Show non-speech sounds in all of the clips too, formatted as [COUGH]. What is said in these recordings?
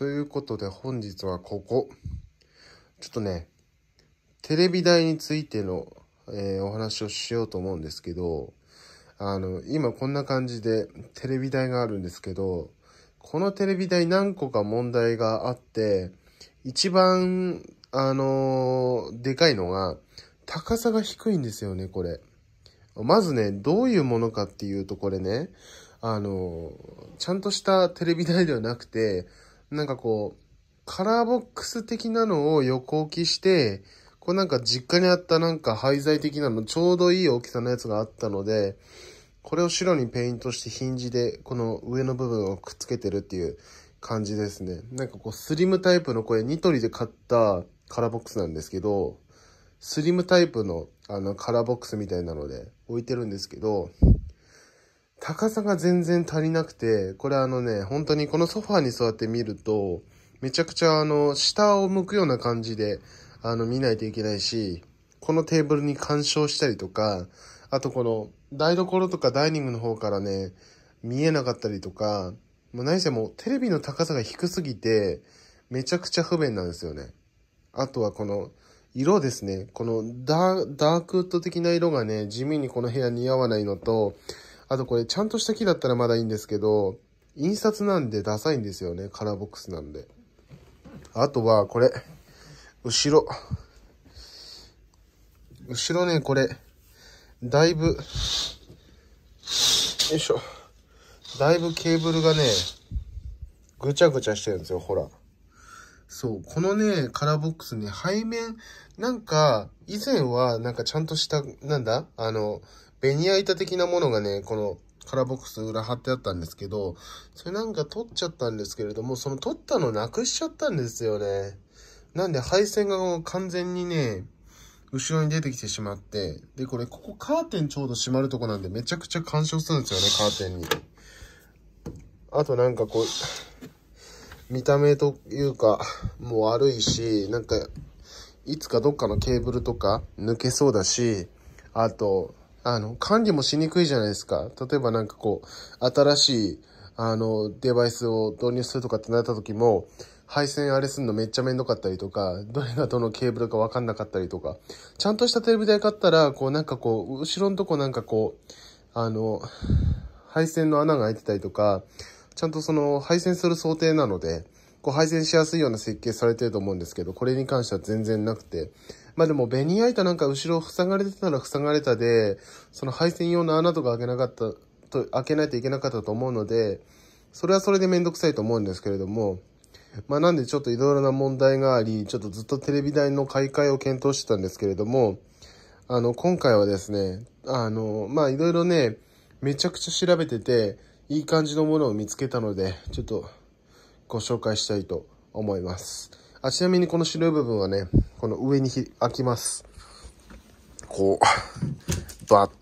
ということで本日はここ。ちょっとね、テレビ台についての、えー、お話をしようと思うんですけど、あの、今こんな感じでテレビ台があるんですけど、このテレビ台何個か問題があって、一番、あのー、でかいのが、高さが低いんですよね、これ。まずね、どういうものかっていうと、これね、あのー、ちゃんとしたテレビ台ではなくて、なんかこう、カラーボックス的なのを横置きして、こうなんか実家にあったなんか廃材的なの、ちょうどいい大きさのやつがあったので、これを白にペイントしてヒンジで、この上の部分をくっつけてるっていう感じですね。なんかこうスリムタイプのこれニトリで買ったカラーボックスなんですけど、スリムタイプのあのカラーボックスみたいなので置いてるんですけど、高さが全然足りなくて、これあのね、本当にこのソファーに座って見ると、めちゃくちゃあの、下を向くような感じで、あの、見ないといけないし、このテーブルに干渉したりとか、あとこの、台所とかダイニングの方からね、見えなかったりとか、もう何せもうテレビの高さが低すぎて、めちゃくちゃ不便なんですよね。あとはこの、色ですね。このダークウッド的な色がね、地味にこの部屋似合わないのと、あとこれちゃんとした木だったらまだいいんですけど、印刷なんでダサいんですよね。カラーボックスなんで。あとはこれ、後ろ。後ろね、これ、だいぶ、よいしょ。だいぶケーブルがね、ぐちゃぐちゃしてるんですよ、ほら。そう、このね、カラーボックスね、背面、なんか、以前は、なんかちゃんとした、なんだあの、ベニヤ板的なものがね、このカラーボックス裏貼ってあったんですけど、それなんか取っちゃったんですけれども、その取ったのなくしちゃったんですよね。なんで配線がもう完全にね、後ろに出てきてしまって、で、これ、ここカーテンちょうど閉まるとこなんで、めちゃくちゃ干渉するんですよね、カーテンに。あとなんかこう、見た目というか、もう悪いし、なんか、いつかどっかのケーブルとか抜けそうだし、あと、あの、管理もしにくいじゃないですか。例えばなんかこう、新しい、あの、デバイスを導入するとかってなった時も、配線あれすんのめっちゃめんどかったりとか、どれがどのケーブルかわかんなかったりとか、ちゃんとしたテレビ台買ったら、こうなんかこう、後ろのとこなんかこう、あの、配線の穴が開いてたりとか、ちゃんとその配線する想定なので、こう配線しやすいような設計されてると思うんですけど、これに関しては全然なくて、まあでもベニヤ板なんか後ろ塞がれてたら塞がれたで、その配線用の穴とか開けなかった、と、開けないといけなかったと思うので、それはそれでめんどくさいと思うんですけれども、まあなんでちょっといろいろな問題があり、ちょっとずっとテレビ台の買い替えを検討してたんですけれども、あの、今回はですね、あの、まあいろいろね、めちゃくちゃ調べてて、いい感じのものを見つけたので、ちょっとご紹介したいと思います。あ、ちなみにこの白い部分はね、この上に開きます。こう、バッと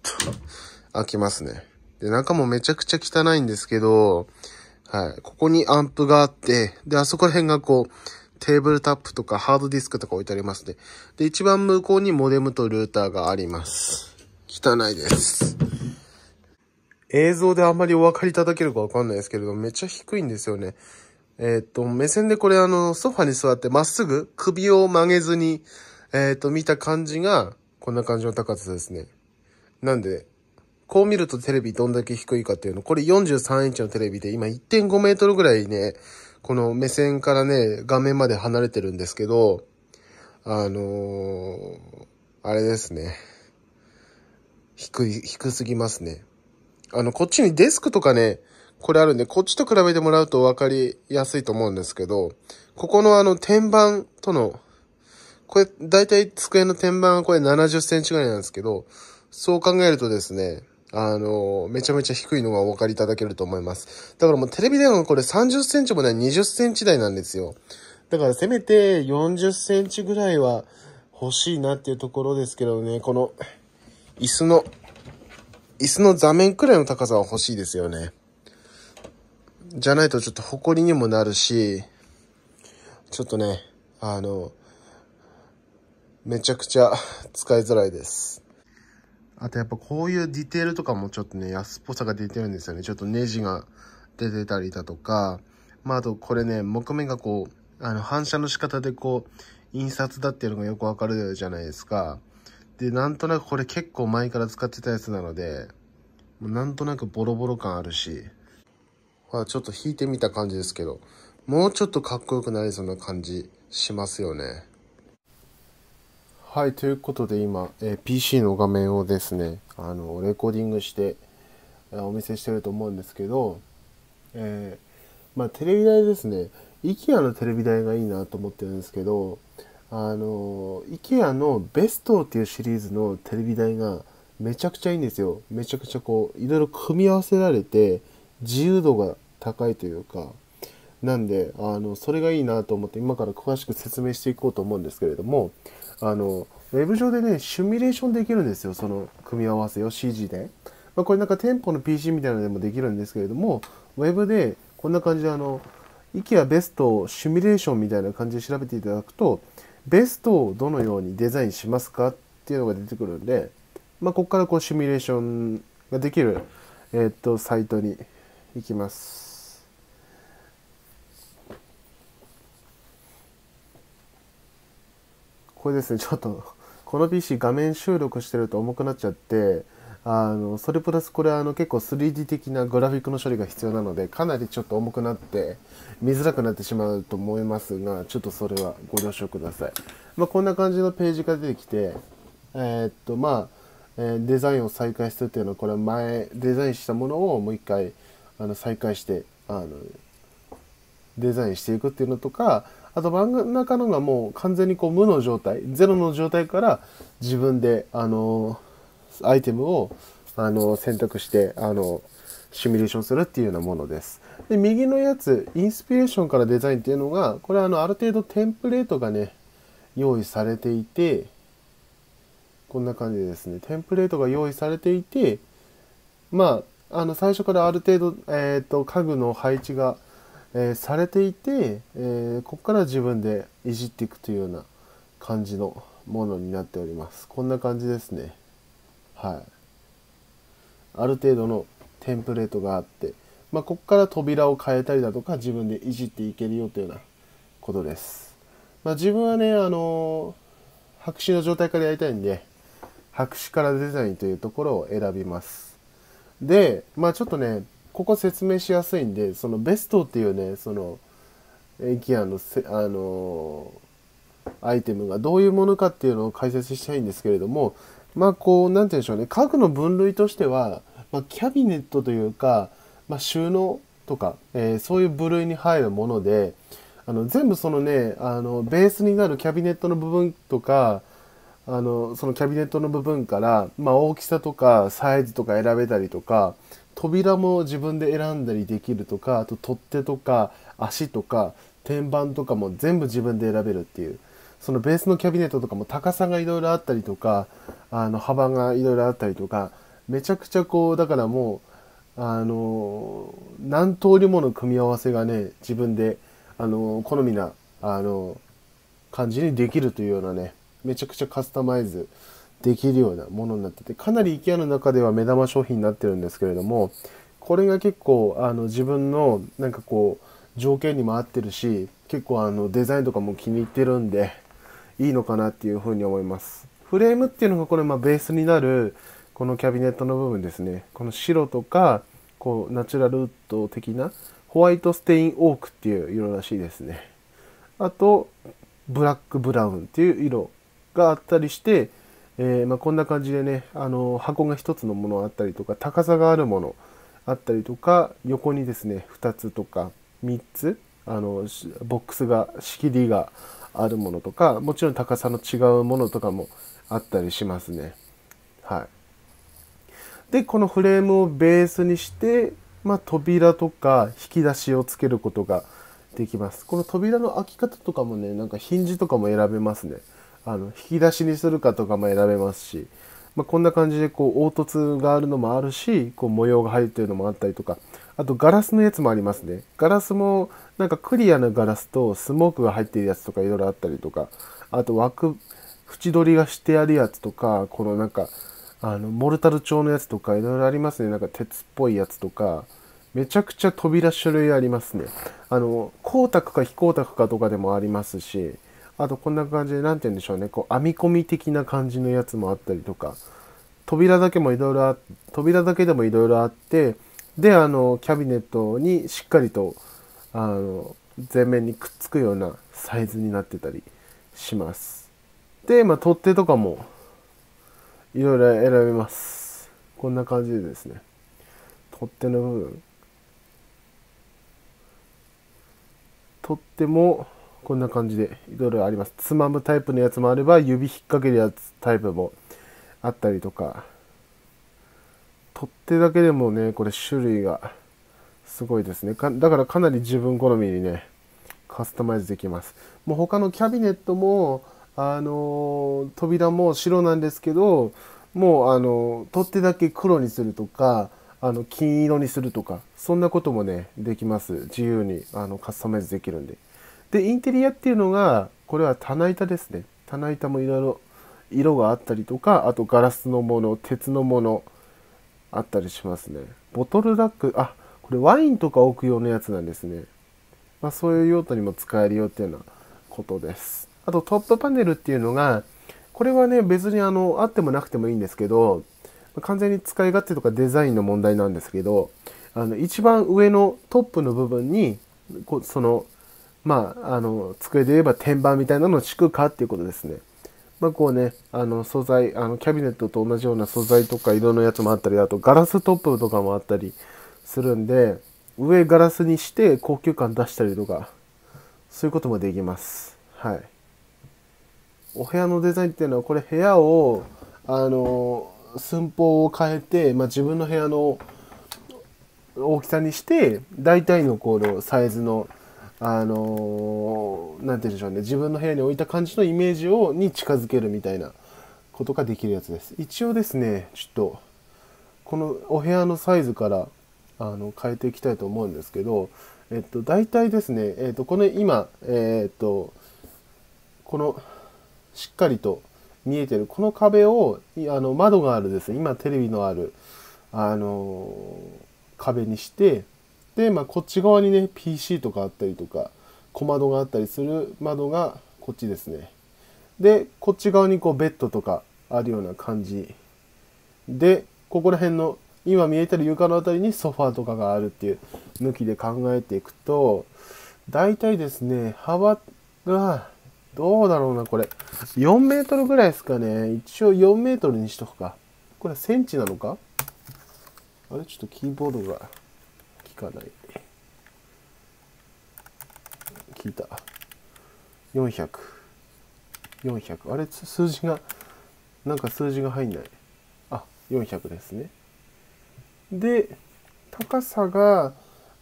開きますね。で、中もめちゃくちゃ汚いんですけど、はい。ここにアンプがあって、で、あそこら辺がこう、テーブルタップとかハードディスクとか置いてありますね。で、一番向こうにモデムとルーターがあります。汚いです。映像であんまりお分かりいただけるかわかんないですけれど、めっちゃ低いんですよね。えっ、と、目線でこれあの、ソファに座ってまっすぐ首を曲げずに、えっ、と、見た感じが、こんな感じの高さですね。なんで、こう見るとテレビどんだけ低いかっていうの、これ43インチのテレビで今1.5メートルぐらいね、この目線からね、画面まで離れてるんですけど、あのー、あれですね。低い、低すぎますね。あの、こっちにデスクとかね、これあるんで、こっちと比べてもらうと分かりやすいと思うんですけど、ここのあの天板との、これ、だいたい机の天板はこれ70センチぐらいなんですけど、そう考えるとですね、あの、めちゃめちゃ低いのがお分かりいただけると思います。だからもうテレビ電話これ30センチもない20センチ台なんですよ。だからせめて40センチぐらいは欲しいなっていうところですけどね、この椅子の、椅子の座面くらいの高さは欲しいですよね。じゃないとちょっと誇りにもなるし、ちょっとね、あの、めちゃくちゃ [LAUGHS] 使いづらいです。あとやっぱこういうディテールとかもちょっとね、安っぽさが出てるんですよね。ちょっとネジが出てたりだとか、まああとこれね、木目がこう、あの反射の仕方でこう、印刷だっていうのがよくわかるじゃないですか。で、なんとなくこれ結構前から使ってたやつなので、なんとなくボロボロ感あるし、はちょっと弾いてみた感じですけど、もうちょっとかっこよくなりそうな感じしますよね。はい、ということで今、え PC の画面をですね、あの、レコーディングして、お見せしてると思うんですけど、えー、まあ、テレビ台ですね、IKEA のテレビ台がいいなと思ってるんですけど、あの、IKEA のベストっていうシリーズのテレビ台がめちゃくちゃいいんですよ。めちゃくちゃこう、いろいろ組み合わせられて、自由度が高いというかなんであのそれがいいなと思って今から詳しく説明していこうと思うんですけれどもあのウェブ上でねシミュレーションできるんですよその組み合わせを CG で、まあ、これなんか店舗の PC みたいなのでもできるんですけれどもウェブでこんな感じであの IKEA ベストシミュレーションみたいな感じで調べていただくとベストをどのようにデザインしますかっていうのが出てくるんで、まあ、ここからこうシミュレーションができる、えー、っとサイトにいきます。これですね、ちょっとこの PC 画面収録してると重くなっちゃって、あのそれプラスこれあの結構 3D 的なグラフィックの処理が必要なのでかなりちょっと重くなって見づらくなってしまうと思いますがちょっとそれはご了承ください、まあ、こんな感じのページが出てきてえー、っとまあデザインを再開するっていうのはこれ前デザインしたものをもう一回あの再開してあのデザインしていくっていうのとかあと真んの中のがもう完全にこう無の状態ゼロの状態から自分であのアイテムをあの選択してあのシミュレーションするっていうようなものです。で右のやつインスピレーションからデザインっていうのがこれはあのある程度テンプレートがね用意されていてこんな感じでですねテンプレートが用意されていてまああの最初からある程度、えーと、家具の配置が、えー、されていて、えー、ここから自分でいじっていくというような感じのものになっておりますこんな感じですねはいある程度のテンプレートがあって、まあ、ここから扉を変えたりだとか自分でいじっていけるよというようなことです、まあ、自分はねあの白紙の状態からやりたいんで白紙からデザインというところを選びますで、まあちょっとね、ここ説明しやすいんで、そのベストっていうね、その、エキアのせ、あのアイテムがどういうものかっていうのを解説したいんですけれども、まあこう、なんて言うんでしょうね、家具の分類としては、まあ、キャビネットというか、まあ、収納とか、えー、そういう部類に入るもので、あの全部そのね、あのベースになるキャビネットの部分とか、あのそのキャビネットの部分から、まあ、大きさとかサイズとか選べたりとか扉も自分で選んだりできるとかあと取っ手とか足とか天板とかも全部自分で選べるっていうそのベースのキャビネットとかも高さがいろいろあったりとかあの幅がいろいろあったりとかめちゃくちゃこうだからもうあの何通りもの組み合わせがね自分であの好みなあの感じにできるというようなねめちゃくちゃカスタマイズできるようなものになっててかなり IKEA の中では目玉商品になってるんですけれどもこれが結構あの自分のなんかこう条件にも合ってるし結構あのデザインとかも気に入ってるんでいいのかなっていうふうに思いますフレームっていうのがこれまベースになるこのキャビネットの部分ですねこの白とかこうナチュラルウッド的なホワイトステインオークっていう色らしいですねあとブラックブラウンっていう色があったりして、えー、まあ、こんな感じでねあの箱が1つのものあったりとか高さがあるものあったりとか横にですね2つとか3つあのボックスが仕切りがあるものとかもちろん高さの違うものとかもあったりしますね。はい、でこのフレームをベースにして、まあ、扉とか引き出しをつけることができます。この扉の開き方とかもねなんかヒンジとかも選べますね。あの引き出しにするかとかも選べますし、まあ、こんな感じでこう凹凸があるのもあるしこう模様が入ってるのもあったりとかあとガラスのやつもありますねガラスもなんかクリアなガラスとスモークが入ってるやつとかいろいろあったりとかあと枠縁取りがしてあるやつとかこのなんかあのモルタル調のやつとかいろいろありますねなんか鉄っぽいやつとかめちゃくちゃ扉種類ありますねあの光沢か非光沢かとかでもありますしあとこんな感じで何て言うんでしょうねこう編み込み的な感じのやつもあったりとか扉だけもいろいろ扉だけでもいろいろあってであのキャビネットにしっかりとあの全面にくっつくようなサイズになってたりしますで、まあ、取っ手とかもいろいろ選べますこんな感じでですね取っ手の部分取っ手もこんな感じでいろいろありますつまむタイプのやつもあれば指引っ掛けるやつタイプもあったりとか取っ手だけでもねこれ種類がすごいですねだからかなり自分好みにねカスタマイズできますもう他のキャビネットもあの扉も白なんですけどもうあの取っ手だけ黒にするとかあの金色にするとかそんなこともねできます自由にあのカスタマイズできるんででインテリアっていうのがこれは棚板ですね棚板もいろいろ色があったりとかあとガラスのもの鉄のものあったりしますねボトルラックあこれワインとか置く用のやつなんですね、まあ、そういう用途にも使えるよっていうようなことですあとトップパネルっていうのがこれはね別にあのあってもなくてもいいんですけど完全に使い勝手とかデザインの問題なんですけどあの一番上のトップの部分にこそのまあ、あの机で言えば天板みたいなのを敷くかっていうことですね。まあこうね、あの素材、あのキャビネットと同じような素材とか色のやつもあったり、あとガラストップとかもあったりするんで、上ガラスにして高級感出したりとか、そういうこともできます。はい。お部屋のデザインっていうのは、これ部屋を、あの、寸法を変えて、まあ、自分の部屋の大きさにして、大体のこのサイズのあのー、なんて言うんでしょうね自分の部屋に置いた感じのイメージをに近づけるみたいなことができるやつです一応ですねちょっとこのお部屋のサイズからあの変えていきたいと思うんですけど、えっと、大体ですね、えっと、この今、えー、っとこのしっかりと見えてるこの壁をあの窓があるですね今テレビのある、あのー、壁にしてで、まあ、こっち側にね PC とかあったりとか小窓があったりする窓がこっちですねでこっち側にこうベッドとかあるような感じでここら辺の今見えてる床の辺りにソファーとかがあるっていう向きで考えていくと大体ですね幅がどうだろうなこれ4メートルぐらいですかね一応4メートルにしとくかこれセンチなのかあれちょっとキーボードがかない聞いた400400あれ数字がなんか数字が入んないあ400ですねで高さが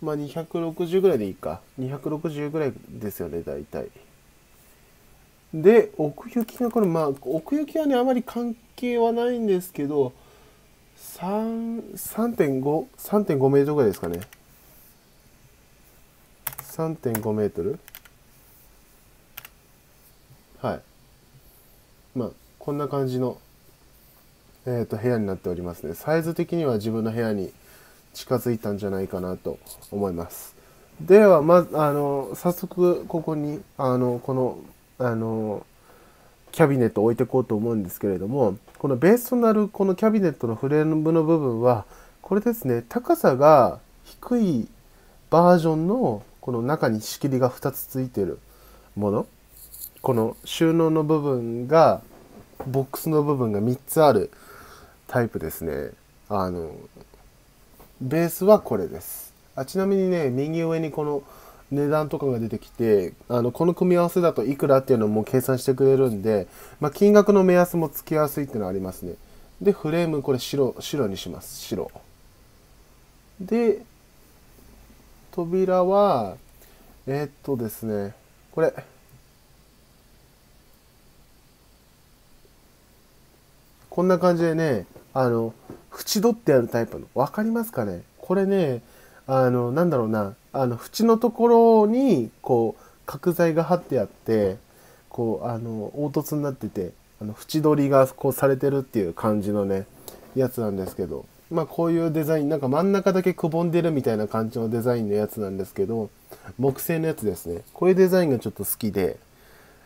まあ260ぐらいでいいか260ぐらいですよね大体で奥行きがこれまあ奥行きはねあまり関係はないんですけど3.5 3.5メートルぐらいですかね3.5メートルはいまあこんな感じの、えーと、部屋になっておりますねサイズ的には自分の部屋に近づいたんじゃないかなと思いますではまずあの早速ここにあのこのあのキャビネット置いていこうと思うんですけれどもこのベースとなるこのキャビネットのフレームの部分はこれですね高さが低いバージョンのこの中に仕切りが2つついてるものこの収納の部分がボックスの部分が3つあるタイプですねあのベースはこれですあちなみにね右上にこの値段とかが出てきてあのこの組み合わせだといくらっていうのも計算してくれるんで、まあ、金額の目安もつきやすいっていうのはありますねでフレームこれ白白にします白で扉は、えー、っとですね、これ、こんな感じでね、あの、縁取ってあるタイプの、わかりますかねこれね、あの、なんだろうな、あの、縁のところに、こう、角材が貼ってあって、こう、あの、凹凸になってて、あの、縁取りがこうされてるっていう感じのね、やつなんですけど、まあ、こういうデザイン、なんか真ん中だけくぼんでるみたいな感じのデザインのやつなんですけど、木製のやつですね。こういうデザインがちょっと好きで、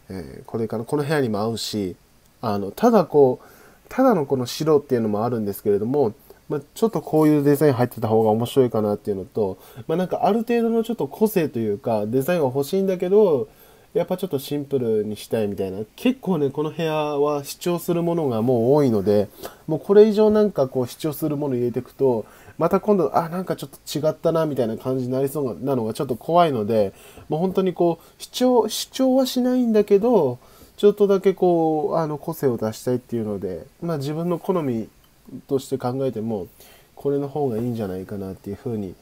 えー、これからこの部屋にも合うし、あの、ただこう、ただのこの白っていうのもあるんですけれども、まあ、ちょっとこういうデザイン入ってた方が面白いかなっていうのと、まあ、なんかある程度のちょっと個性というか、デザインは欲しいんだけど、やっぱちょっとシンプルにしたいみたいな結構ねこの部屋は主張するものがもう多いのでもうこれ以上なんかこう主張するもの入れていくとまた今度あなんかちょっと違ったなみたいな感じになりそうなのがちょっと怖いのでもう本当にこう主張主張はしないんだけどちょっとだけこうあの個性を出したいっていうので、まあ、自分の好みとして考えてもこれの方がいいんじゃないかなっていうふうに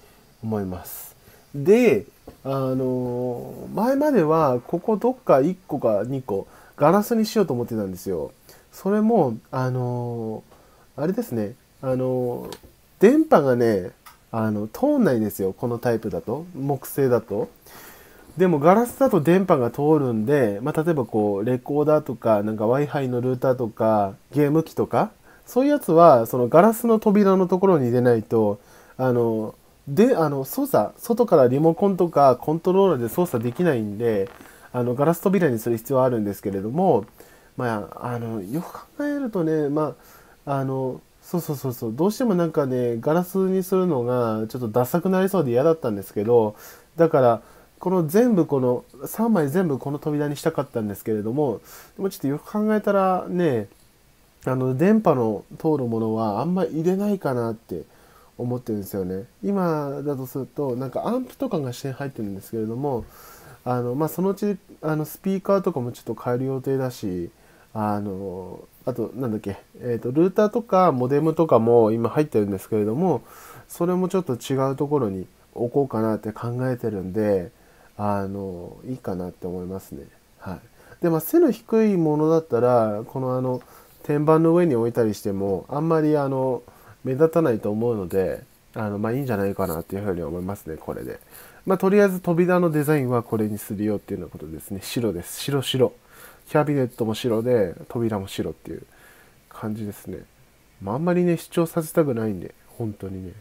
思います。で、あの前まではここどっか1個か2個ガラスにしようと思ってたんですよ。それも、あのあれですね、あの電波がね、あの通んないんですよこのタイプだと木製だとでもガラスだと電波が通るんで、まあ、例えばこうレコーダーとかなんか w i f i のルーターとかゲーム機とかそういうやつはそのガラスの扉のところに入れないとあのであの操作外からリモコンとかコントローラーで操作できないんであのガラス扉にする必要はあるんですけれども、まあ、あのよく考えるとね、まあ、あのそうそうそうそうどうしてもなんかねガラスにするのがちょっとダサくなりそうで嫌だったんですけどだからこの全部この3枚全部この扉にしたかったんですけれどもでもちょっとよく考えたらねあの電波の通るものはあんまり入れないかなって。思ってるんですよね今だとするとなんかアンプとかが支援入ってるんですけれどもあの、まあ、そのうちあのスピーカーとかもちょっと変える予定だしあのあと何だっけ、えーと、とルーターとかモデムとかも今入ってるんですけれどもそれもちょっと違うところに置こうかなって考えてるんであのいいかなって思いますね。はい、でまあ背の低いものだったらこのあの天板の上に置いたりしてもあんまりあの。目立たないと思うので、あのまあ、いいんじゃないかなっていうふうに思いますね、これで。まあ、とりあえず扉のデザインはこれにするよっていうようなことですね。白です。白白。キャビネットも白で、扉も白っていう感じですね。まあ、あんまりね、主張させたくないんで、本当にね。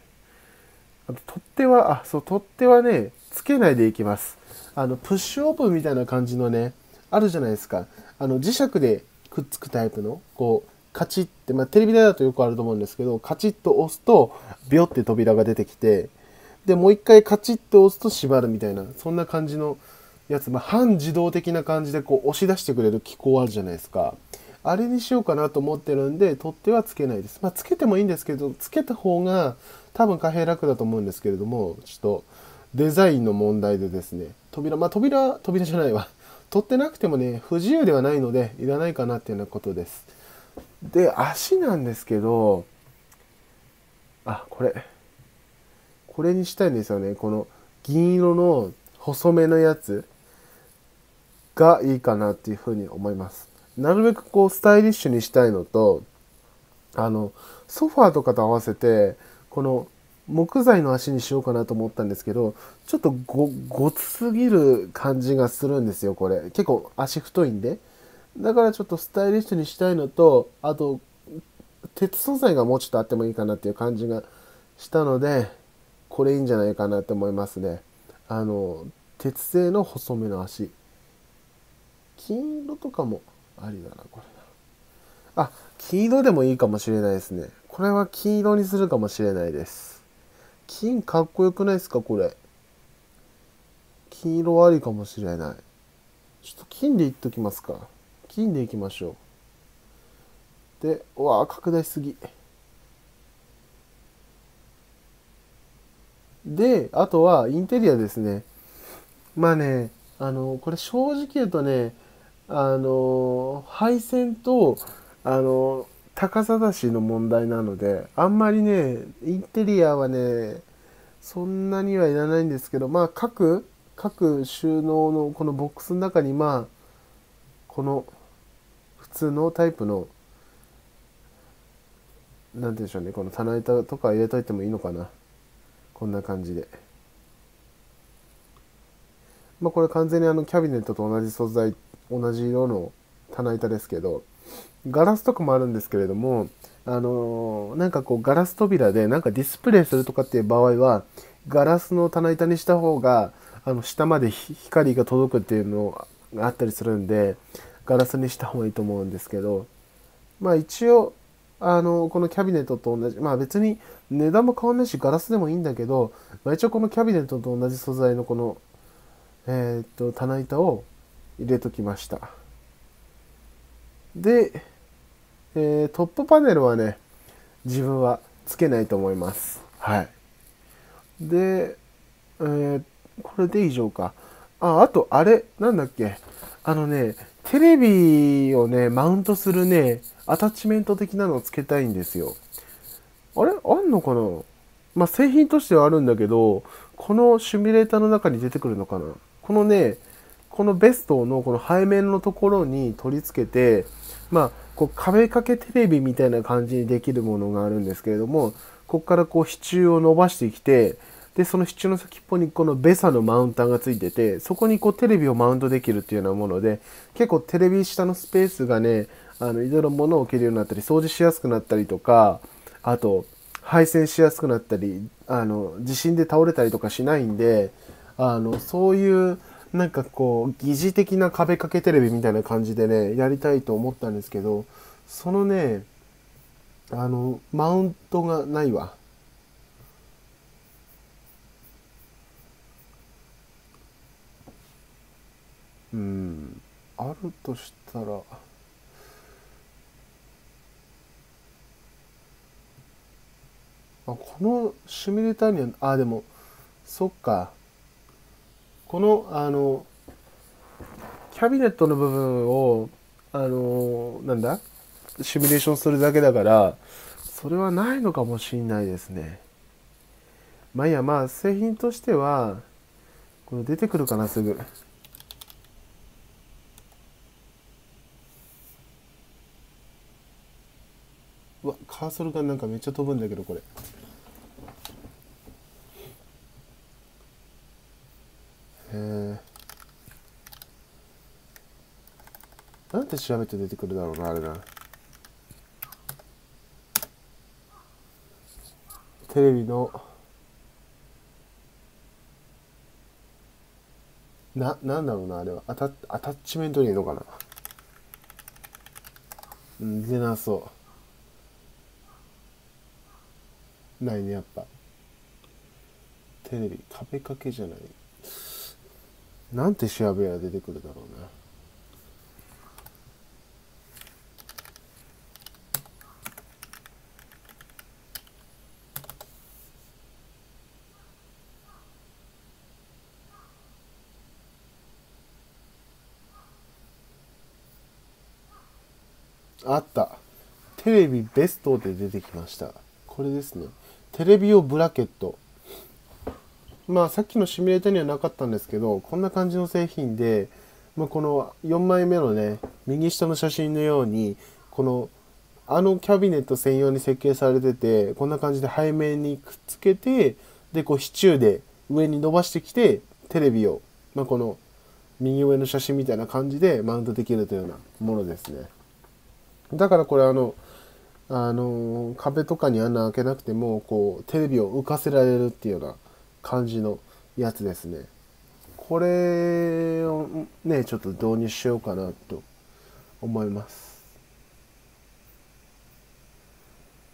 あと、取っ手は、あ、そう、取っ手はね、つけないでいきます。あの、プッシュオープンみたいな感じのね、あるじゃないですか。あの、磁石でくっつくタイプの、こう、カチッて、まあ、テレビ台だとよくあると思うんですけど、カチッと押すと、ビョって扉が出てきて、で、もう一回カチッと押すと閉まるみたいな、そんな感じのやつ、まあ、半自動的な感じでこう押し出してくれる機構あるじゃないですか。あれにしようかなと思ってるんで、取っ手はつけないです。まあ、つけてもいいんですけど、つけた方が多分貨幣楽だと思うんですけれども、ちょっとデザインの問題でですね、扉、まあ、扉、扉じゃないわ。取ってなくてもね、不自由ではないので、いらないかなっていうようなことです。で、足なんですけど、あ、これ。これにしたいんですよね。この銀色の細めのやつがいいかなっていうふうに思います。なるべくこうスタイリッシュにしたいのと、あの、ソファーとかと合わせて、この木材の足にしようかなと思ったんですけど、ちょっとご、ごつすぎる感じがするんですよ、これ。結構足太いんで。だからちょっとスタイリッシュにしたいのと、あと、鉄素材がもうちょっとあってもいいかなっていう感じがしたので、これいいんじゃないかなって思いますね。あの、鉄製の細めの足。金色とかもありだな、これあ、金色でもいいかもしれないですね。これは金色にするかもしれないです。金かっこよくないですか、これ。金色ありかもしれない。ちょっと金でいっときますか。金でいきましょうでうわ拡大しすぎであとはインテリアですねまあねあのこれ正直言うとねあの配線とあの高さ出しの問題なのであんまりねインテリアはねそんなにはいらないんですけどまあ各各収納のこのボックスの中にまあこの通のタイプの何て言うんでしょうねこの棚板とか入れといてもいいのかなこんな感じでまあこれ完全にあのキャビネットと同じ素材同じ色の棚板ですけどガラスとかもあるんですけれどもあのなんかこうガラス扉でなんかディスプレイするとかっていう場合はガラスの棚板にした方があの下まで光が届くっていうのがあったりするんでガラスにした方がいいと思うんですけど、まあ一応、あの、このキャビネットと同じ、まあ別に値段も変わんないしガラスでもいいんだけど、まあ、一応このキャビネットと同じ素材のこの、えー、っと、棚板を入れときました。で、えー、トップパネルはね、自分はつけないと思います。はい。で、えー、これで以上か。あ、あと、あれ、なんだっけ。あのね、テレビをね、マウントするね、アタッチメント的なのをつけたいんですよ。あれあんのかなまあ、製品としてはあるんだけど、このシミュレーターの中に出てくるのかなこのね、このベストのこの背面のところに取り付けて、まあ、こう壁掛けテレビみたいな感じにできるものがあるんですけれども、ここからこう支柱を伸ばしてきて、でその支柱の先っぽにこのベサのマウンターがついててそこにこうテレビをマウントできるっていうようなもので結構テレビ下のスペースがねあのいろいろ物を置けるようになったり掃除しやすくなったりとかあと配線しやすくなったりあの地震で倒れたりとかしないんであのそういうなんかこう疑似的な壁掛けテレビみたいな感じでねやりたいと思ったんですけどそのねあのマウントがないわうんあるとしたらあこのシミュレーターにはあでもそっかこのあのキャビネットの部分をあのなんだシミュレーションするだけだからそれはないのかもしんないですねまあいやまあ製品としてはこの出てくるかなすぐ。カーソルがなんかめっちゃ飛ぶんだけどこれえー、なんて調べて出てくるだろうなあれなテレビのな、なんだろうな、あれは。アタッチメントにいいのかなうん、出なそう。ないねやっぱテレビ壁掛けじゃないなんて調べや出てくるだろうなあったテレビベストで出てきましたこれですねテレビ用ブラケット。まあさっきのシミュレーターにはなかったんですけど、こんな感じの製品で、まあ、この4枚目のね、右下の写真のように、このあのキャビネット専用に設計されてて、こんな感じで背面にくっつけて、で、こう支柱で上に伸ばしてきて、テレビを、まあ、この右上の写真みたいな感じでマウントできるというようなものですね。だからこれあの、あの壁とかに穴開けなくてもこうテレビを浮かせられるっていうような感じのやつですねこれをねちょっと導入しようかなと思います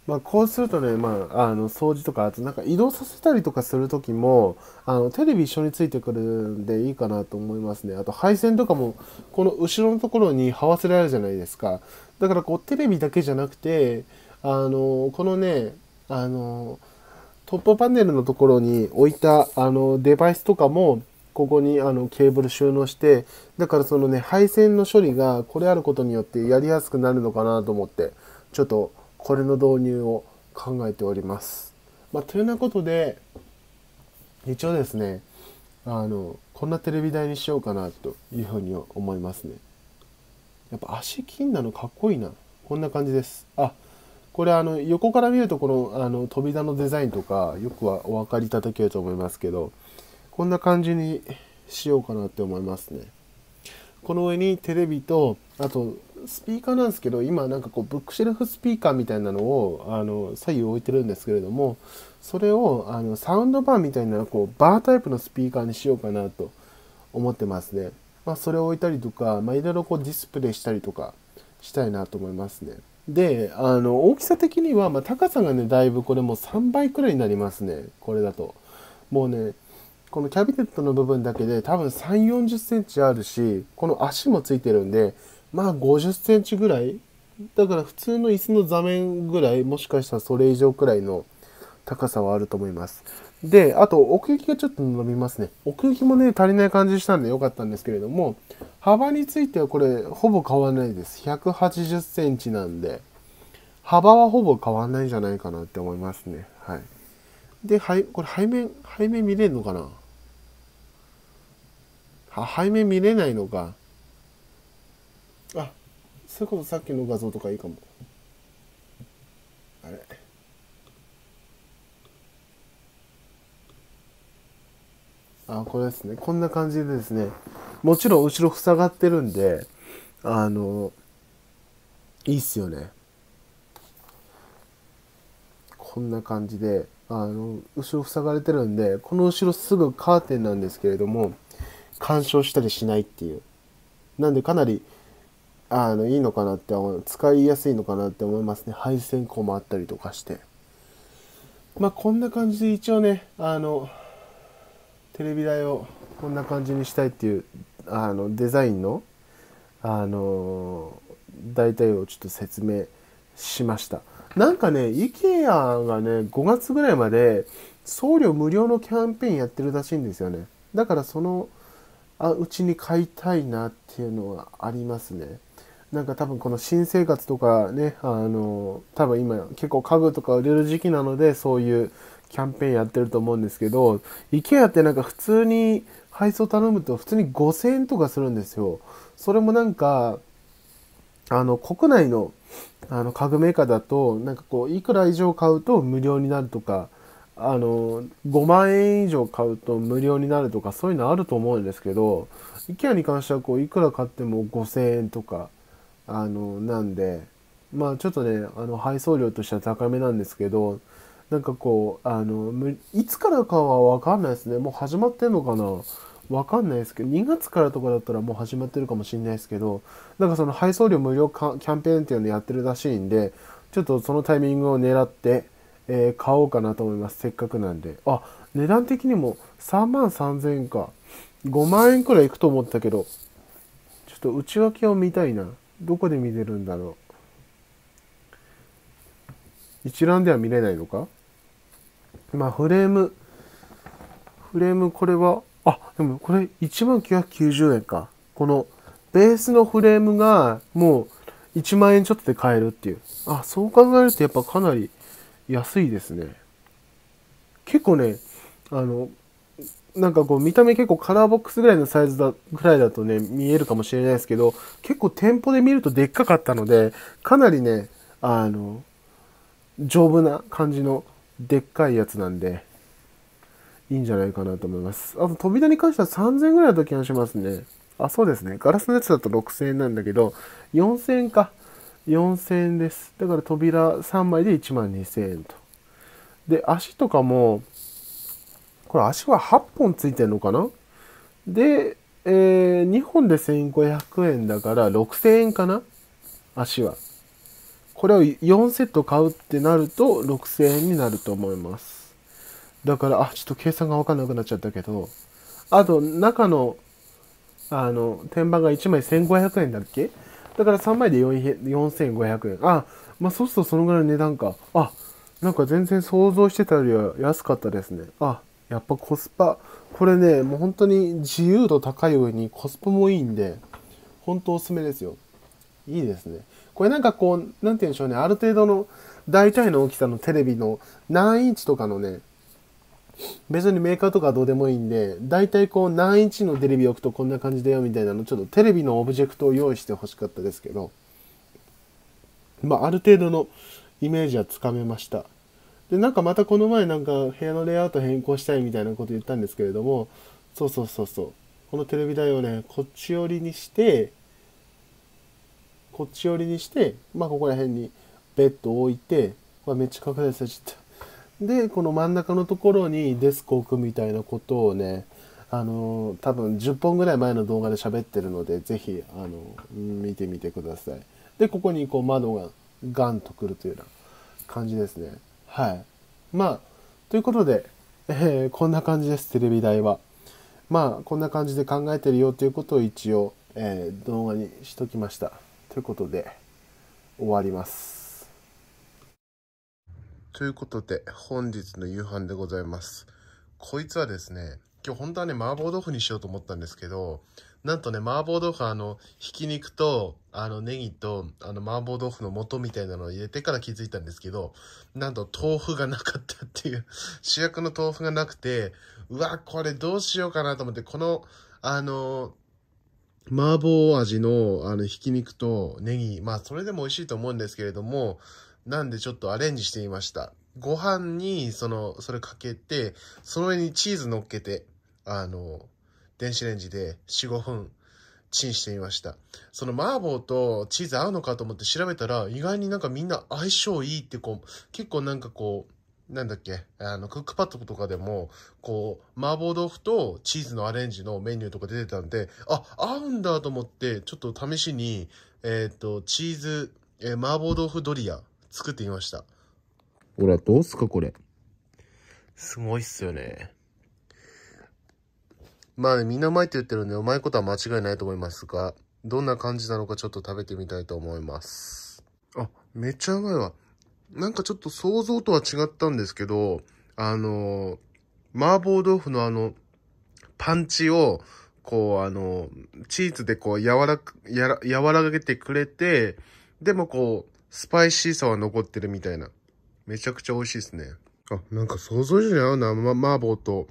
まあこうするとね、まあ、あの掃除とかあとなんか移動させたりとかする時もあのテレビ一緒についてくるんでいいかなと思いますねあと配線とかもこの後ろのところに這わせられるじゃないですかだからこうテレビだけじゃなくてあのこのねあのトップパネルのところに置いたあのデバイスとかもここにあのケーブル収納してだからそのね配線の処理がこれあることによってやりやすくなるのかなと思ってちょっとこれの導入を考えております。まあ、というようなことで一応ですねあのこんなテレビ台にしようかなというふうに思いますね。やっぱ足金なのかっこいいなこんな感じですあこれあの横から見るとこのあの扉のデザインとかよくはお分かりいただけると思いますけどこんな感じにしようかなって思いますねこの上にテレビとあとスピーカーなんですけど今なんかこうブックシェルフスピーカーみたいなのをあの左右置いてるんですけれどもそれをあのサウンドバーみたいなこうバータイプのスピーカーにしようかなと思ってますねまあ、それを置いたりとか、まあ、いろいろこうディスプレイしたりとかしたいなと思いますね。で、あの、大きさ的には、まあ、高さがね、だいぶこれもう3倍くらいになりますね。これだと。もうね、このキャビネットの部分だけで多分3、40センチあるし、この足もついてるんで、まあ50センチぐらい。だから普通の椅子の座面ぐらい、もしかしたらそれ以上くらいの高さはあると思います。で、あと奥行きがちょっと伸びますね。奥行きもね、足りない感じしたんで良かったんですけれども、幅についてはこれ、ほぼ変わらないです。180センチなんで、幅はほぼ変わらないんじゃないかなって思いますね。はい。で、はい、これ背面、背面見れるのかなは、背面見れないのか。あ、それこそさっきの画像とかいいかも。あこれですねこんな感じでですねもちろん後ろ塞がってるんであのいいっすよねこんな感じであの後ろ塞がれてるんでこの後ろすぐカーテンなんですけれども干渉したりしないっていうなんでかなりあのいいのかなって思う使いやすいのかなって思いますね配線口もあったりとかしてまあこんな感じで一応ねあのテレビ台をこんな感じにしたいっていうあのデザインのあの大体をちょっと説明しましたなんかね IKEA がね5月ぐらいまで送料無料のキャンペーンやってるらしいんですよねだからそのあうちに買いたいなっていうのはありますねなんか多分この新生活とかねあの多分今結構家具とか売れる時期なのでそういうキャンペーンやってると思うんですけど IKEA ってなんか普通に配送頼むと普通に5000円とかするんですよそれもなんかあの国内のあの家具メーカーだとなんかこういくら以上買うと無料になるとかあの5万円以上買うと無料になるとかそういうのあると思うんですけど IKEA に関してはこういくら買っても5000円とかあのなんでまあちょっとねあの配送料としては高めなんですけどなんかこうあのいつからかは分かんないですねもう始まってんのかな分かんないですけど2月からとかだったらもう始まってるかもしれないですけどなんかその配送料無料キャンペーンっていうのやってるらしいんでちょっとそのタイミングを狙って、えー、買おうかなと思いますせっかくなんであ値段的にも3万3000円か5万円くらいいくと思ったけどちょっと内訳を見たいなどこで見れるんだろう一覧では見れないのかまあフレーム、フレームこれは、あ、でもこれ1990円か。このベースのフレームがもう1万円ちょっとで買えるっていう。あ、そう考えるとやっぱかなり安いですね。結構ね、あの、なんかこう見た目結構カラーボックスぐらいのサイズだ、ぐらいだとね、見えるかもしれないですけど、結構店舗で見るとでっかかったので、かなりね、あの、丈夫な感じのでっかいやつなんで、いいんじゃないかなと思います。あと、扉に関しては3000円ぐらいだた気がしますね。あ、そうですね。ガラスのやつだと6000円なんだけど、4000円か。4000円です。だから扉3枚で1万2000円と。で、足とかも、これ足は8本ついてんのかなで、えー、2本で1500円だから6000円かな足は。これを4セット買うってなると6000円になると思いますだからあちょっと計算が分かんなくなっちゃったけどあと中のあの天板が1枚1500円だっけだから3枚で4500円あまあそうするとそのぐらいの値段かあなんか全然想像してたよりは安かったですねあやっぱコスパこれねもう本当に自由度高い上にコスパもいいんで本当おすすめですよいいですねこれなんかこう、何て言うんでしょうね、ある程度の大体の大きさのテレビの何インチとかのね、別にメーカーとかどうでもいいんで、大体こう何インチのテレビ置くとこんな感じだよみたいなの、ちょっとテレビのオブジェクトを用意してほしかったですけど、まあある程度のイメージはつかめました。で、なんかまたこの前なんか部屋のレイアウト変更したいみたいなこと言ったんですけれども、そうそうそうそう。このテレビ台をね、こっち寄りにして、こっち寄りにして、まあ、ここら辺にベッドを置いて、まあ、めっちゃ拡大されちゃった。で、この真ん中のところにデスク置くみたいなことをね、あのー、多分10本ぐらい前の動画で喋ってるので、是非あのー、見てみてください。で、ここにこう窓がガンとくるというような感じですね。はい。まあ、ということで、えー、こんな感じです、テレビ台は。まあ、こんな感じで考えてるよということを一応、え動画にしときました。ということで、終わります。ということで、本日の夕飯でございます。こいつはですね、今日本当はね、麻婆豆腐にしようと思ったんですけど、なんとね、麻婆豆腐はあの、ひき肉と、あの、ネギと、あの、麻婆豆腐の素みたいなのを入れてから気づいたんですけど、なんと豆腐がなかったっていう、[LAUGHS] 主役の豆腐がなくて、うわ、これどうしようかなと思って、この、あの、麻婆味の、あの、ひき肉とネギ。まあ、それでも美味しいと思うんですけれども、なんでちょっとアレンジしてみました。ご飯に、その、それかけて、その上にチーズ乗っけて、あの、電子レンジで4、5分チンしてみました。その麻婆とチーズ合うのかと思って調べたら、意外になんかみんな相性いいってこう、結構なんかこう、なんだっけ、あの、クックパッドとかでも、こう、麻婆豆腐とチーズのアレンジのメニューとか出てたんで、あ、合うんだと思って、ちょっと試しに、えっ、と、チーズ、えー、麻婆豆腐ドリア作ってみました。ほら、どうすかこれ。すごいっすよね。まあね、みんなうまいって言ってるんで、うまいことは間違いないと思いますが、どんな感じなのかちょっと食べてみたいと思います。あ、めっちゃうまいわ。なんかちょっと想像とは違ったんですけど、あの、麻婆豆腐のあの、パンチを、こう、あの、チーズでこう、柔らか、ら、柔らげてくれて、でもこう、スパイシーさは残ってるみたいな。めちゃくちゃ美味しいですね。あ、なんか想像以上に合うな、麻婆と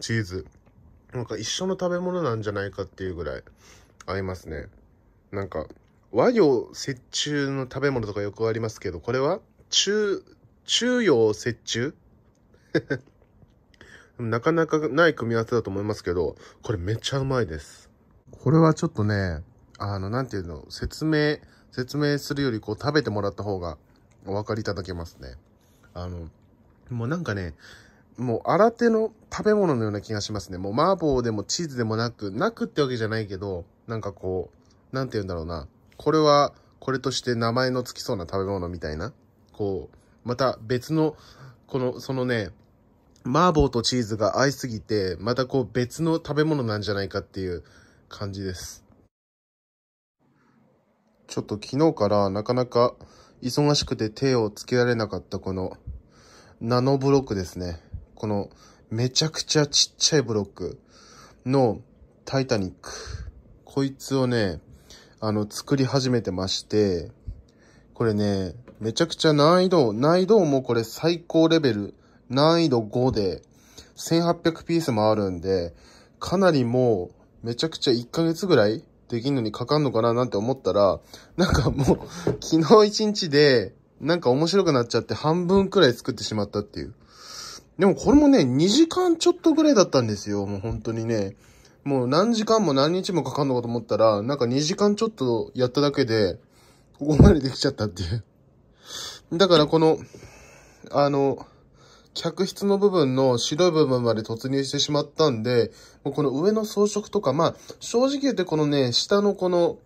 チーズ。なんか一緒の食べ物なんじゃないかっていうぐらい合いますね。なんか、和洋折衷の食べ物とかよくありますけど、これは中、中陽折衷 [LAUGHS] なかなかない組み合わせだと思いますけど、これめっちゃうまいです。これはちょっとね、あの、なんていうの、説明、説明するよりこう食べてもらった方がお分かりいただけますね。あの、もうなんかね、もう新手の食べ物のような気がしますね。もう麻婆でもチーズでもなく、なくってわけじゃないけど、なんかこう、なんて言うんだろうな。これは、これとして名前の付きそうな食べ物みたいな。こう、また別の、この、そのね、麻婆とチーズが合いすぎて、またこう別の食べ物なんじゃないかっていう感じです。ちょっと昨日からなかなか忙しくて手をつけられなかったこのナノブロックですね。このめちゃくちゃちっちゃいブロックのタイタニック。こいつをね、あの作り始めてまして、これね、めちゃくちゃ難易度、難易度もこれ最高レベル、難易度5で、1800ピースもあるんで、かなりもう、めちゃくちゃ1ヶ月ぐらいできんのにかかんのかななんて思ったら、なんかもう、昨日1日で、なんか面白くなっちゃって半分くらい作ってしまったっていう。でもこれもね、2時間ちょっとぐらいだったんですよ。もう本当にね。もう何時間も何日もかかんのかと思ったら、なんか2時間ちょっとやっただけで、ここまでできちゃったっていう。だからこの、あの、客室の部分の白い部分まで突入してしまったんで、もうこの上の装飾とか、まあ、正直言ってこのね、下のこの、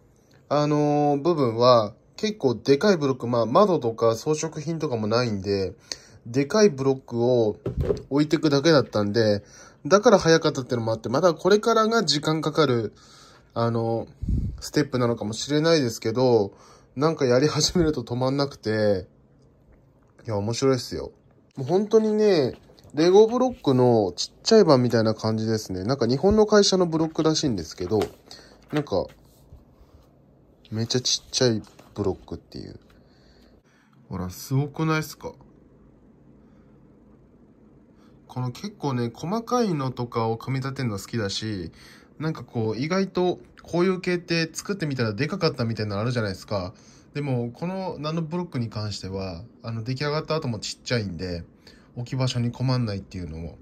あのー、部分は、結構でかいブロック、まあ、窓とか装飾品とかもないんで、でかいブロックを置いていくだけだったんで、だから早かったってのもあって、まだこれからが時間かかる、あの、ステップなのかもしれないですけど、なんかやり始めると止まんなくて、いや、面白いっすよ。もう本当にね、レゴブロックのちっちゃい版みたいな感じですね。なんか日本の会社のブロックらしいんですけど、なんか、めっちゃちっちゃいブロックっていう。ほら、すごくないっすかこの結構ね、細かいのとかを組み立てるの好きだし、なんかこう、意外とこういう系って作ってみたらでかかったみたいなのあるじゃないですか。でも、このナノブロックに関しては、あの、出来上がった後もちっちゃいんで、置き場所に困んないっていうのも、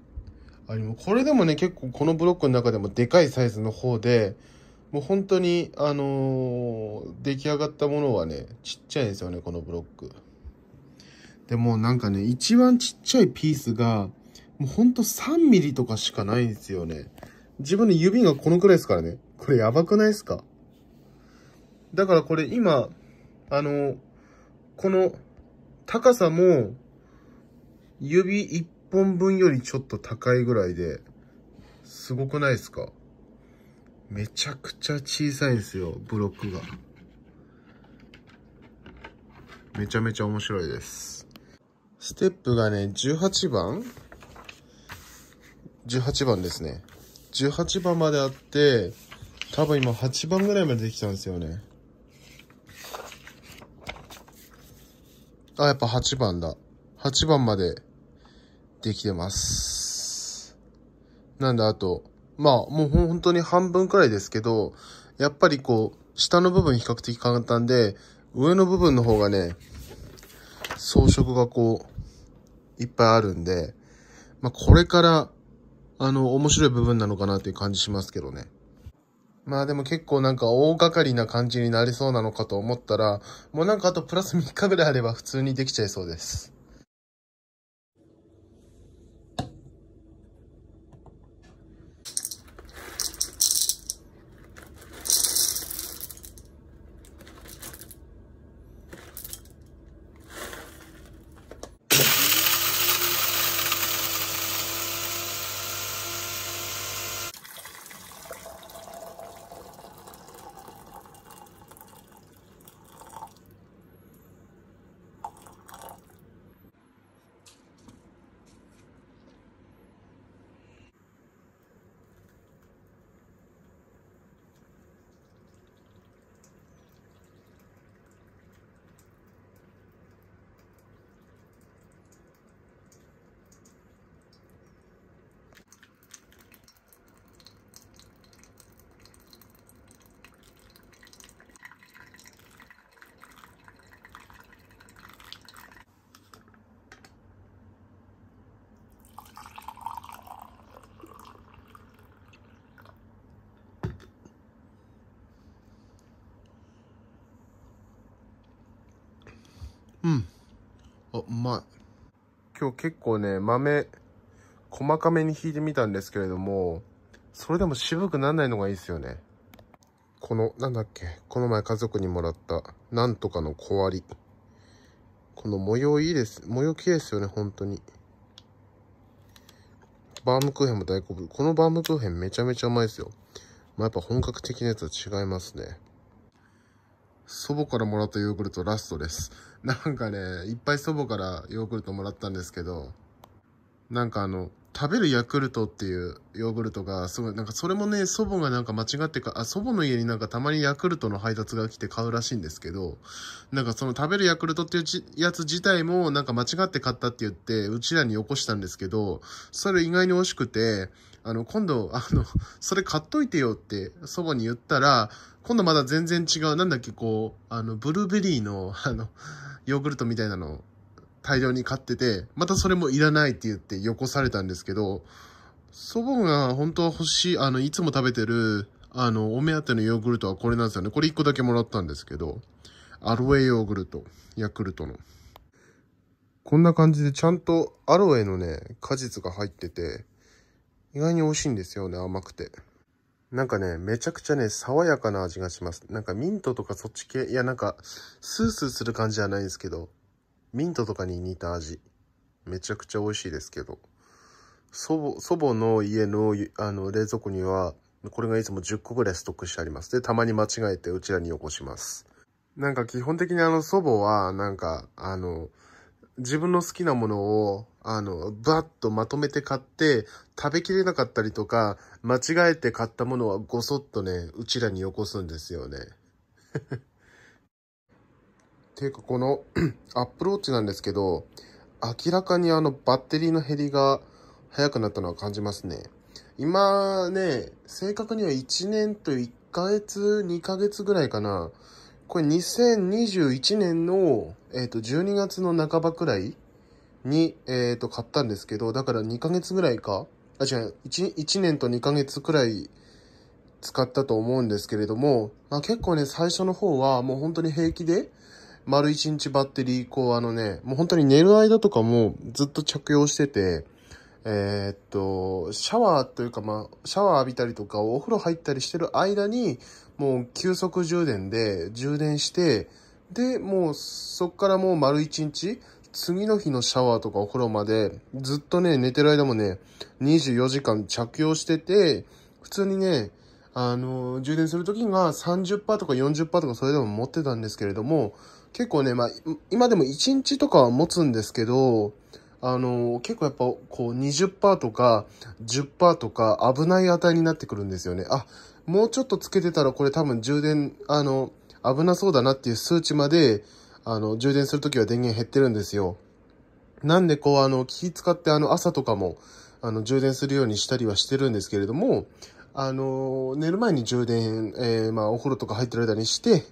ありも、これでもね、結構このブロックの中でもでかいサイズの方で、もう本当に、あのー、出来上がったものはね、ちっちゃいですよね、このブロック。でもなんかね、一番ちっちゃいピースが、もうほんと3ミリとかしかないんですよね。自分の指がこのくらいですからね。これやばくないですかだからこれ今、あの、この高さも指1本分よりちょっと高いぐらいで、すごくないですかめちゃくちゃ小さいんですよ、ブロックが。めちゃめちゃ面白いです。ステップがね、18番 ?18 番ですね。18番まであって、多分今8番ぐらいまでできたんですよね。あ、やっぱ8番だ。8番までできてます。なんで、あと、まあ、もう本当に半分くらいですけど、やっぱりこう、下の部分比較的簡単で、上の部分の方がね、装飾がこう、いっぱいあるんで、まあ、これから、あの、面白い部分なのかなっていう感じしますけどね。まあでも結構なんか大掛かりな感じになりそうなのかと思ったら、もうなんかあとプラス3日ぐらいあれば普通にできちゃいそうです。うん。あ、うまい。今日結構ね、豆、細かめに引いてみたんですけれども、それでも渋くなんないのがいいですよね。この、なんだっけ、この前家族にもらった、なんとかの小割り。この模様いいです。模様綺麗ですよね、本当に。バームクーヘンも大好物。このバームクーヘンめちゃめちゃうまいですよ。まあ、やっぱ本格的なやつは違いますね。祖母からもらったヨーグルトラストです。[LAUGHS] なんかね、いっぱい祖母からヨーグルトもらったんですけど、なんかあの、食べるヤクルトっていうヨーグルトが、すごい、なんかそれもね、祖母がなんか間違ってか、あ、祖母の家になんかたまにヤクルトの配達が来て買うらしいんですけど、なんかその食べるヤクルトっていうやつ自体もなんか間違って買ったって言って、うちらに起こしたんですけど、それ意外に美味しくて、あの、今度、あの、[LAUGHS] それ買っといてよって祖母に言ったら、今度まだ全然違う、なんだっけ、こう、あの、ブルーベリーの、[LAUGHS] あの、ヨーグルトみたいなのを大量に買ってて、またそれもいらないって言ってよこされたんですけど、祖母が本当は欲しい、あの、いつも食べてる、あの、お目当てのヨーグルトはこれなんですよね。これ1個だけもらったんですけど、アロエヨーグルト、ヤクルトの。こんな感じでちゃんとアロエのね、果実が入ってて、意外に美味しいんですよね、甘くて。なんかね、めちゃくちゃね、爽やかな味がします。なんかミントとかそっち系、いやなんか、スースーする感じじゃないんですけど、ミントとかに似た味。めちゃくちゃ美味しいですけど。祖母、祖母の家の、あの、冷蔵庫には、これがいつも10個ぐらいストックしてあります。で、たまに間違えてうちらに起こします。なんか基本的にあの祖母は、なんか、あの、自分の好きなものをあの、バッとまとめて買って、食べきれなかったりとか、間違えて買ったものはごそっとね、うちらによこすんですよね。[LAUGHS] ていうか、この [CLEARS THROAT] アップローチなんですけど、明らかにあのバッテリーの減りが早くなったのは感じますね。今ね、正確には1年と1ヶ月、2ヶ月ぐらいかな。これ2021年の、えっ、ー、と、12月の半ばくらいに、えっ、ー、と、買ったんですけど、だから2ヶ月ぐらいか、あ、違う、1, 1年と2ヶ月くらい使ったと思うんですけれども、まあ、結構ね、最初の方はもう本当に平気で、丸1日バッテリー、こうあのね、もう本当に寝る間とかもずっと着用してて、えー、っと、シャワーというか、まあ、シャワー浴びたりとか、お風呂入ったりしてる間に、もう急速充電で充電して、で、もうそっからもう丸1日、次の日のシャワーとかお風呂まで、ずっとね、寝てる間もね、24時間着用してて、普通にね、あの、充電するときが30%とか40%とかそれでも持ってたんですけれども、結構ね、まあ、今でも1日とかは持つんですけど、あの、結構やっぱこう20%とか10%とか危ない値になってくるんですよね。あ、もうちょっとつけてたらこれ多分充電、あの、危なそうだなっていう数値まであの、充電するときは電源減ってるんですよ。なんでこう、あの、気使ってあの、朝とかも、あの、充電するようにしたりはしてるんですけれども、あの、寝る前に充電、えー、まあ、お風呂とか入ってる間にして、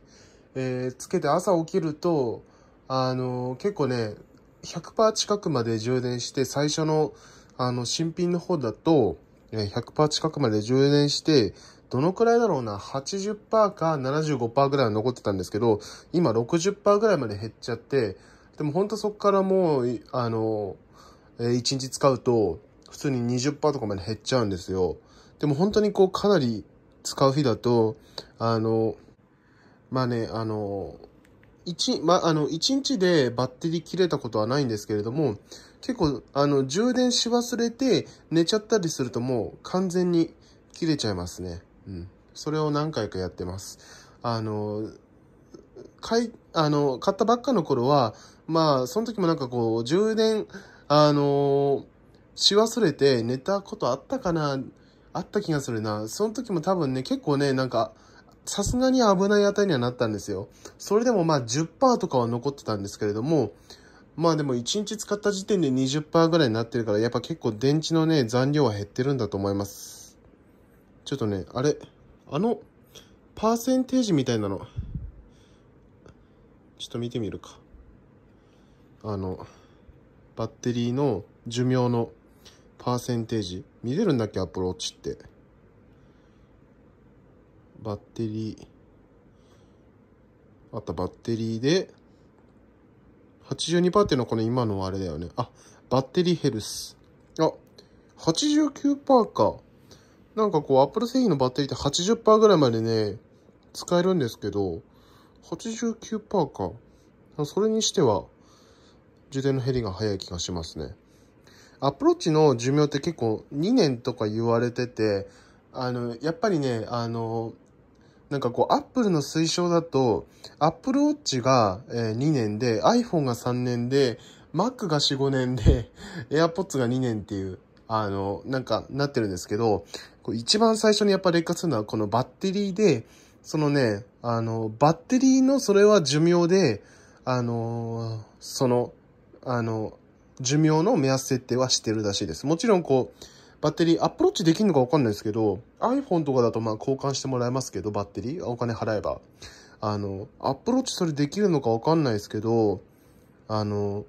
えー、つけて朝起きると、あの、結構ね、100%近くまで充電して、最初の、あの、新品の方だと、100%近くまで充電して、どのくらいだろうな、80%か75%ぐらいは残ってたんですけど、今60%ぐらいまで減っちゃって、でも本当そこからもう、あの、え1日使うと、普通に20%とかまで減っちゃうんですよ。でも本当にこう、かなり使う日だと、あの、まあね、あの、1、まあ、あの、1日でバッテリー切れたことはないんですけれども、結構、あの、充電し忘れて寝ちゃったりするともう完全に切れちゃいますね。うん。それを何回かやってます。あの、買い、あの、買ったばっかの頃は、まあ、その時もなんかこう、充電、あの、し忘れて寝たことあったかな、あった気がするな。その時も多分ね、結構ね、なんか、さすがに危ない値にはなったんですよ。それでもまあ10%とかは残ってたんですけれども、まあでも1日使った時点で20%ぐらいになってるから、やっぱ結構電池のね、残量は減ってるんだと思います。ちょっとね、あれ、あの、パーセンテージみたいなの、ちょっと見てみるか。あの、バッテリーの寿命のパーセンテージ。見れるんだっけアプローチって。バッテリー。あったバッテリーで、82%っていうのはこの今のあれだよね。あ、バッテリーヘルス。あ、89%か。なんかこう、アップル製品のバッテリーって80%ぐらいまでね、使えるんですけど、89%か。それにしては、充電の減りが早い気がしますね。アプローチの寿命って結構2年とか言われてて、あの、やっぱりね、あの、なんかこう、アップルの推奨だと、アップルウォッチが、2年で、iPhone が3年で、Mac が4、5年で、AirPods が2年っていう、あの、なんか、なってるんですけど、こう一番最初にやっぱ劣化するのはこのバッテリーで、そのね、あの、バッテリーのそれは寿命で、あの、その、あの、寿命の目安設定はしてるらしいです。もちろんこう、バッテリーアプローチできるのかわかんないですけど、iPhone とかだとまあ交換してもらえますけど、バッテリー、お金払えば。あの、アプローチそれできるのかわかんないですけど、あの、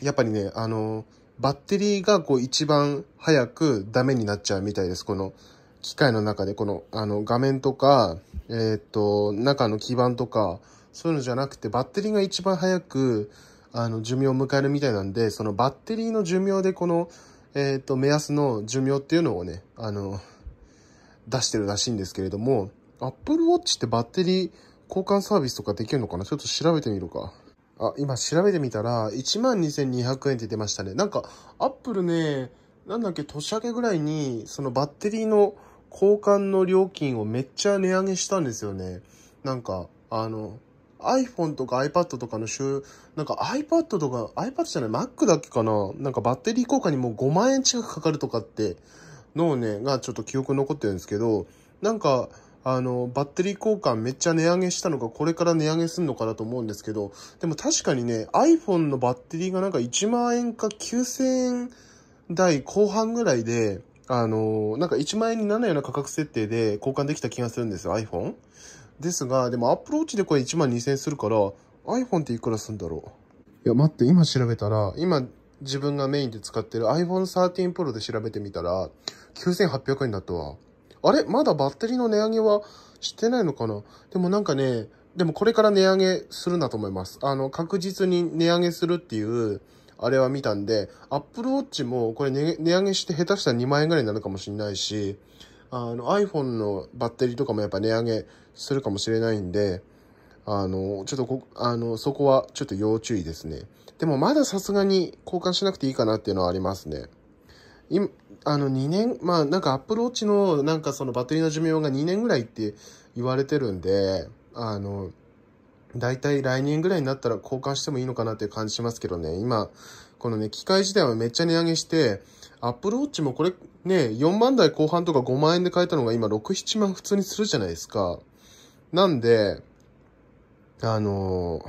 やっぱりね、あの、バッテリーがこう一番早くダメになっちゃうみたいです。この機械の中で、このあの画面とか、えっ、と、中の基板とか、そういうのじゃなくて、バッテリーが一番早くあの寿命を迎えるみたいなんで、そのバッテリーの寿命でこの、えっ、と、目安の寿命っていうのをね、あの、出してるらしいんですけれども、Apple Watch ってバッテリー交換サービスとかできるのかなちょっと調べてみるか。あ、今調べてみたら、12,200円って出ましたね。なんか、アップルね、なんだっけ、年明けぐらいに、そのバッテリーの交換の料金をめっちゃ値上げしたんですよね。なんか、あの、iPhone とか iPad とかの収、なんか iPad とか、iPad じゃない、Mac だけかななんかバッテリー交換にもう5万円近くかかるとかって、のをね、がちょっと記憶残ってるんですけど、なんか、あの、バッテリー交換めっちゃ値上げしたのか、これから値上げすんのかだと思うんですけど、でも確かにね、iPhone のバッテリーがなんか1万円か9000円台後半ぐらいで、あの、なんか1万円にならないような価格設定で交換できた気がするんですよ、iPhone。ですが、でも Apple Watch でこれ1万2000円するから、iPhone っていくらすんだろう。いや、待って、今調べたら、今自分がメインで使ってる iPhone 13 Pro で調べてみたら、9800円だったわ。あれまだバッテリーの値上げはしてないのかなでもなんかね、でもこれから値上げするんだと思います。あの、確実に値上げするっていう、あれは見たんで、Apple Watch もこれ値上げして下手したら2万円ぐらいになるかもしれないし、あの iPhone のバッテリーとかもやっぱ値上げするかもしれないんで、あの、ちょっとこ、あの、そこはちょっと要注意ですね。でもまださすがに交換しなくていいかなっていうのはありますね。あの2年、まあなんかアップローチのなんかそのバッテリーの寿命が2年ぐらいって言われてるんで、あの、大体来年ぐらいになったら交換してもいいのかなっていう感じしますけどね、今、このね、機械自体はめっちゃ値上げして、アップローチもこれね、4万台後半とか5万円で買えたのが今6、7万普通にするじゃないですか。なんで、あの、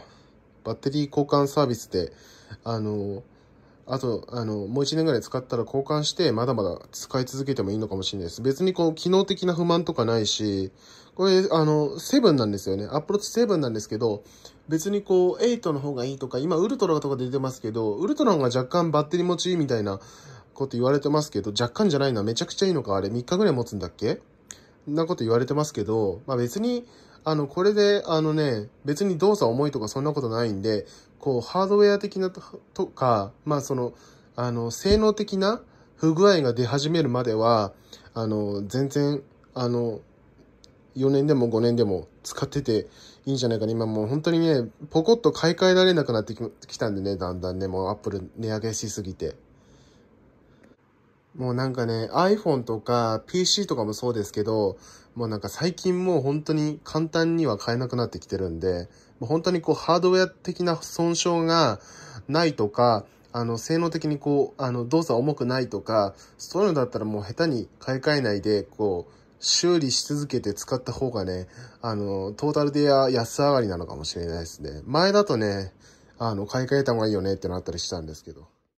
バッテリー交換サービスで、あの、あと、あの、もう1年ぐらい使ったら交換して、まだまだ使い続けてもいいのかもしれないです。別にこう、機能的な不満とかないし、これ、あの、7なんですよね。アップローチ7なんですけど、別にこう、8の方がいいとか、今、ウルトラとか出てますけど、ウルトラの方が若干バッテリー持ちいいみたいなこと言われてますけど、若干じゃないな、めちゃくちゃいいのか、あれ、3日ぐらい持つんだっけなこと言われてますけど、まあ別に、あの、これで、あのね、別に動作重いとかそんなことないんで、こう、ハードウェア的なとか、まあその、あの、性能的な不具合が出始めるまでは、あの、全然、あの、4年でも5年でも使ってていいんじゃないかな、ね。今もう本当にね、ポコッと買い替えられなくなってきたんでね、だんだんね、もうアップル値上げしすぎて。もうなんかね、iPhone とか PC とかもそうですけど、もうなんか最近もう本当に簡単には買えなくなってきてるんで、もう本当にこうハードウェア的な損傷がないとか、あの、性能的にこう、あの、動作重くないとか、そういうのだったらもう下手に買い替えないで、こう、修理し続けて使った方がね、あの、トータルで安上がりなのかもしれないですね。前だとね、あの、買い替えた方がいいよねってなったりしたんですけど。